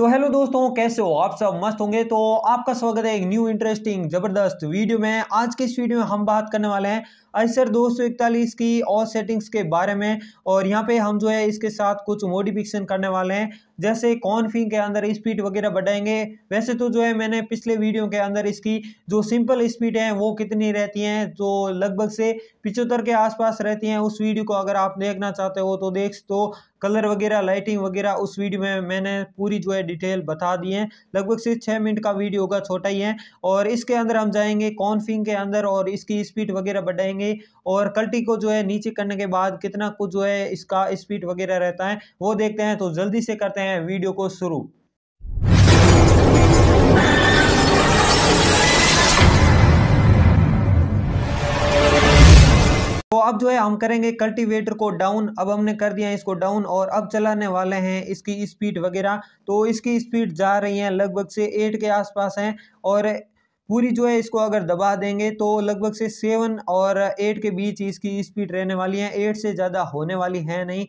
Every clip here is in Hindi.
तो हेलो दोस्तों कैसे हो आप सब मस्त होंगे तो आपका स्वागत है एक न्यू इंटरेस्टिंग ज़बरदस्त वीडियो में आज के इस वीडियो में हम बात करने वाले हैं आइसर दो सौ इकतालीस की और सेटिंग्स के बारे में और यहाँ पे हम जो है इसके साथ कुछ मोडिफिकेशन करने वाले हैं जैसे कॉन्फिंग के अंदर स्पीड वगैरह बढ़ाएंगे वैसे तो जो है मैंने पिछले वीडियो के अंदर इसकी जो सिंपल स्पीड है वो कितनी रहती हैं जो लगभग से पिचहत्तर के आसपास रहती हैं उस वीडियो को अगर आप देखना चाहते हो तो देख तो कलर वगैरह लाइटिंग वगैरह उस वीडियो में मैंने पूरी जो है डिटेल बता दी है लगभग से छः मिनट का वीडियो होगा छोटा ही है और इसके अंदर हम जाएंगे कॉन्फिंग के अंदर और इसकी स्पीड वगैरह बढ़ाएंगे और कल्टी को जो है नीचे करने के बाद कितना कुछ जो है इसका स्पीड वगैरह रहता है वो देखते हैं तो जल्दी से करते हैं हैं वीडियो को शुरू तो अब जो है हम करेंगे कल्टीवेटर को डाउन अब हमने कर दिया इसको डाउन और अब चलाने वाले हैं इसकी स्पीड वगैरह तो इसकी स्पीड जा रही है लगभग से एट के आसपास है और पूरी जो है इसको अगर दबा देंगे तो लगभग से सेवन और एट के बीच इसकी स्पीड रहने वाली है एट से ज़्यादा होने वाली है नहीं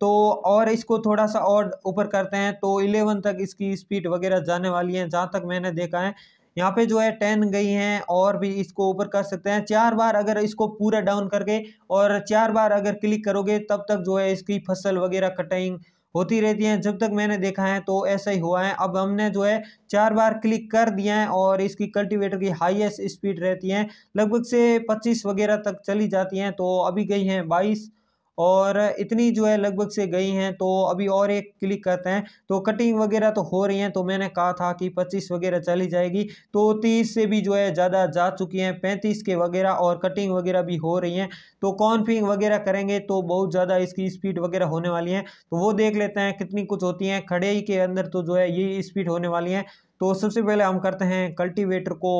तो और इसको थोड़ा सा और ऊपर करते हैं तो इलेवन तक इसकी स्पीड वगैरह जाने वाली है जहाँ तक मैंने देखा है यहाँ पे जो है टेन गई हैं और भी इसको ऊपर कर सकते हैं चार बार अगर इसको पूरा डाउन करके और चार बार अगर क्लिक करोगे तब तक जो है इसकी फसल वगैरह कटिंग होती रहती है जब तक मैंने देखा है तो ऐसा ही हुआ है अब हमने जो है चार बार क्लिक कर दिया है और इसकी कल्टीवेटर की हाईएस्ट स्पीड रहती है लगभग से पच्चीस वगैरह तक चली जाती हैं तो अभी गई हैं बाईस और इतनी जो है लगभग से गई हैं तो अभी और एक क्लिक करते हैं तो कटिंग वगैरह तो हो रही हैं तो मैंने कहा था कि 25 वगैरह चली जाएगी तो 30 से भी जो है ज़्यादा जा चुकी हैं 35 के वगैरह और कटिंग वगैरह भी हो रही हैं तो कॉन्फिंग वगैरह करेंगे तो बहुत ज़्यादा इसकी स्पीड वगैरह होने वाली हैं तो वो देख लेते हैं कितनी कुछ होती हैं खड़े ही के अंदर तो जो है ये स्पीड होने वाली हैं तो सबसे पहले हम करते हैं कल्टिवेटर को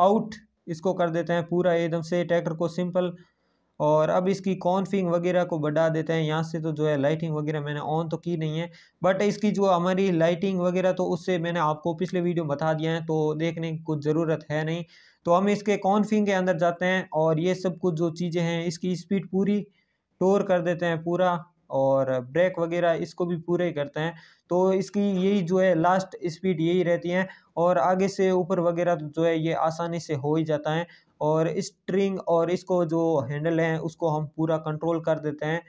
आउट इसको कर देते हैं पूरा एकदम से ट्रैक्टर को सिंपल और अब इसकी कॉन्फिंग वगैरह को बढ़ा देते हैं यहाँ से तो जो है लाइटिंग वगैरह मैंने ऑन तो की नहीं है बट इसकी जो हमारी लाइटिंग वगैरह तो उससे मैंने आपको पिछले वीडियो बता दिया है तो देखने की कुछ ज़रूरत है नहीं तो हम इसके कॉन्फिंग के अंदर जाते हैं और ये सब कुछ जो चीज़ें हैं इसकी स्पीड पूरी टोर कर देते हैं पूरा और ब्रेक वगैरह इसको भी पूरे करते हैं तो इसकी यही जो है लास्ट स्पीड यही रहती है और आगे से ऊपर वगैरह तो जो है ये आसानी से हो ही जाता है और स्ट्रिंग और इसको जो हैंडल है उसको हम पूरा कंट्रोल कर देते हैं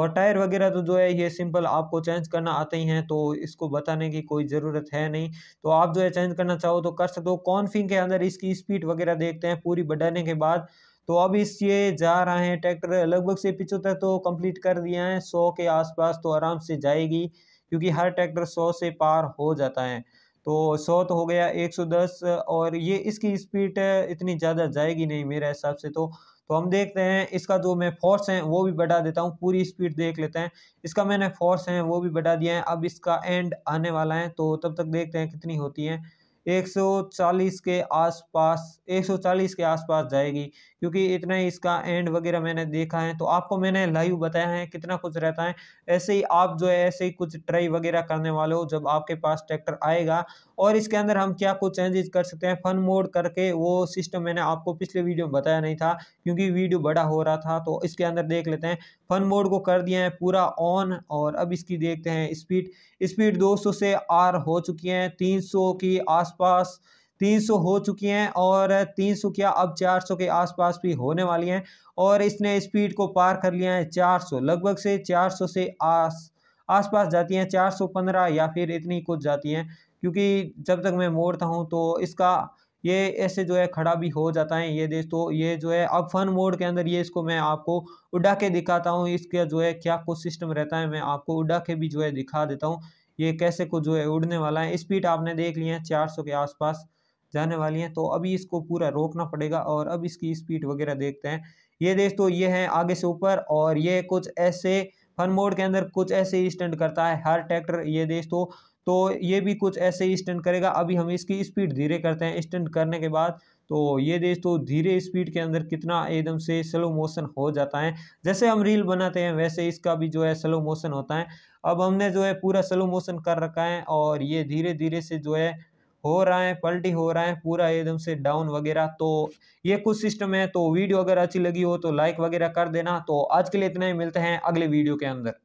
और टायर वगैरह तो जो है ये सिंपल आपको चेंज करना आते ही हैं तो इसको बताने की कोई ज़रूरत है नहीं तो आप जो है चेंज करना चाहो तो कर सकते हो कॉन्फिंग के अंदर इसकी स्पीड वगैरह देखते हैं पूरी बढ़ाने के बाद तो अब इस ये जा रहा है ट्रैक्टर लगभग से पिछहत्तर तो कंप्लीट कर दिया है सौ के आसपास तो आराम से जाएगी क्योंकि हर ट्रैक्टर सौ से पार हो जाता है तो सौ तो हो गया एक सौ दस और ये इसकी स्पीड इतनी ज़्यादा जाएगी नहीं मेरे हिसाब से तो तो हम देखते हैं इसका जो मैं फोर्स है वो भी बढ़ा देता हूँ पूरी स्पीड देख लेते हैं इसका मैंने फोर्स है वो भी बढ़ा दिया है अब इसका एंड आने वाला है तो तब तक देखते हैं कितनी होती है 140 के आसपास 140 के आसपास जाएगी क्योंकि इतना ही इसका एंड वगैरह मैंने देखा है तो आपको मैंने लाइव बताया है कितना कुछ रहता है ऐसे ही आप जो है ऐसे ही कुछ ट्राई वगैरह करने वाले हो जब आपके पास ट्रैक्टर आएगा और इसके अंदर हम क्या कुछ चेंजेस कर सकते हैं फन मोड करके वो सिस्टम मैंने आपको पिछले वीडियो में बताया नहीं था क्योंकि वीडियो बड़ा हो रहा था तो इसके अंदर देख लेते हैं फन मोड को कर दिया है पूरा ऑन और अब इसकी देखते हैं स्पीड स्पीड दो से आर हो चुकी है तीन की आसपास तीन सौ हो चुकी हैं और तीन सौ क्या अब चार सौ के आसपास भी होने वाली हैं और इसने स्पीड को पार कर लिया है चार सौ लगभग से चार सौ से आस आसपास जाती हैं चार सौ पंद्रह या फिर इतनी कुछ जाती हैं क्योंकि जब तक मैं मोड़ता हूँ तो इसका ये ऐसे जो है खड़ा भी हो जाता है ये देश तो ये जो है अब फन मोड के अंदर ये इसको मैं आपको उड़ा के दिखाता हूँ इसका जो है क्या कुछ सिस्टम रहता है मैं आपको उड़ा के भी जो है दिखा देता हूँ ये कैसे को जो है उड़ने वाला है स्पीड आपने देख लिया है चार सौ के आसपास जाने वाली हैं तो अभी इसको पूरा रोकना पड़ेगा और अब इसकी स्पीड वगैरह देखते हैं ये तो ये है आगे से ऊपर और ये कुछ ऐसे फन मोड के अंदर कुछ ऐसे ही स्टैंड करता है हर ट्रैक्टर ये देश तो ये भी कुछ ऐसे ही स्टैंड करेगा अभी हम इसकी स्पीड धीरे करते हैं स्टैंड करने के बाद तो ये तो धीरे स्पीड के अंदर कितना एकदम से स्लो मोशन हो जाता है जैसे हम रील बनाते हैं वैसे इसका भी जो है स्लो मोशन होता है अब हमने जो है पूरा स्लो मोशन कर रखा है और ये धीरे धीरे से जो है हो रहा है पलटी हो रहा है पूरा एकदम से डाउन वगैरह तो ये कुछ सिस्टम है तो वीडियो अगर अच्छी लगी हो तो लाइक वगैरह कर देना तो आज के लिए इतना ही मिलते हैं अगले वीडियो के अंदर